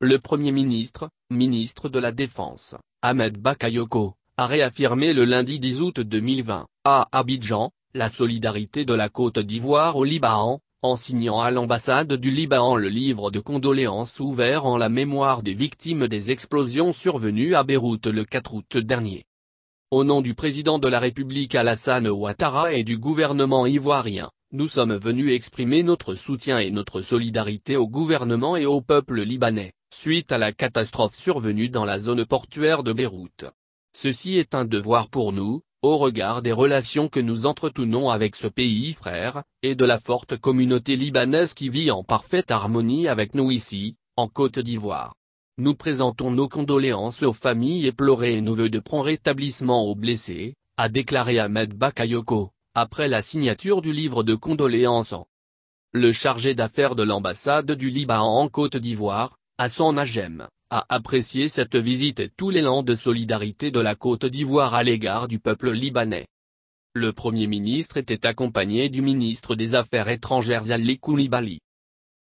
Le Premier ministre, ministre de la Défense, Ahmed Bakayoko, a réaffirmé le lundi 10 août 2020, à Abidjan, la solidarité de la Côte d'Ivoire au Liban, en signant à l'ambassade du Liban le livre de condoléances ouvert en la mémoire des victimes des explosions survenues à Beyrouth le 4 août dernier. Au nom du président de la République Alassane Ouattara et du gouvernement ivoirien, nous sommes venus exprimer notre soutien et notre solidarité au gouvernement et au peuple libanais suite à la catastrophe survenue dans la zone portuaire de Beyrouth. Ceci est un devoir pour nous, au regard des relations que nous entretenons avec ce pays frère, et de la forte communauté libanaise qui vit en parfaite harmonie avec nous ici, en Côte d'Ivoire. Nous présentons nos condoléances aux familles éplorées et nous voeux de prompt rétablissement aux blessés, a déclaré Ahmed Bakayoko, après la signature du livre de condoléances Le chargé d'affaires de l'ambassade du Liban en Côte d'Ivoire, son AGEM, a apprécié cette visite et tout l'élan de solidarité de la Côte d'Ivoire à l'égard du peuple libanais. Le Premier ministre était accompagné du ministre des Affaires étrangères Ali Koulibaly.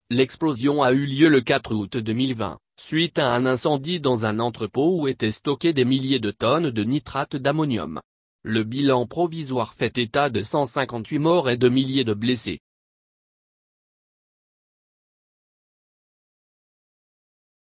L'explosion a eu lieu le 4 août 2020, suite à un incendie dans un entrepôt où étaient stockés des milliers de tonnes de nitrate d'ammonium. Le bilan provisoire fait état de 158 morts et de milliers de blessés.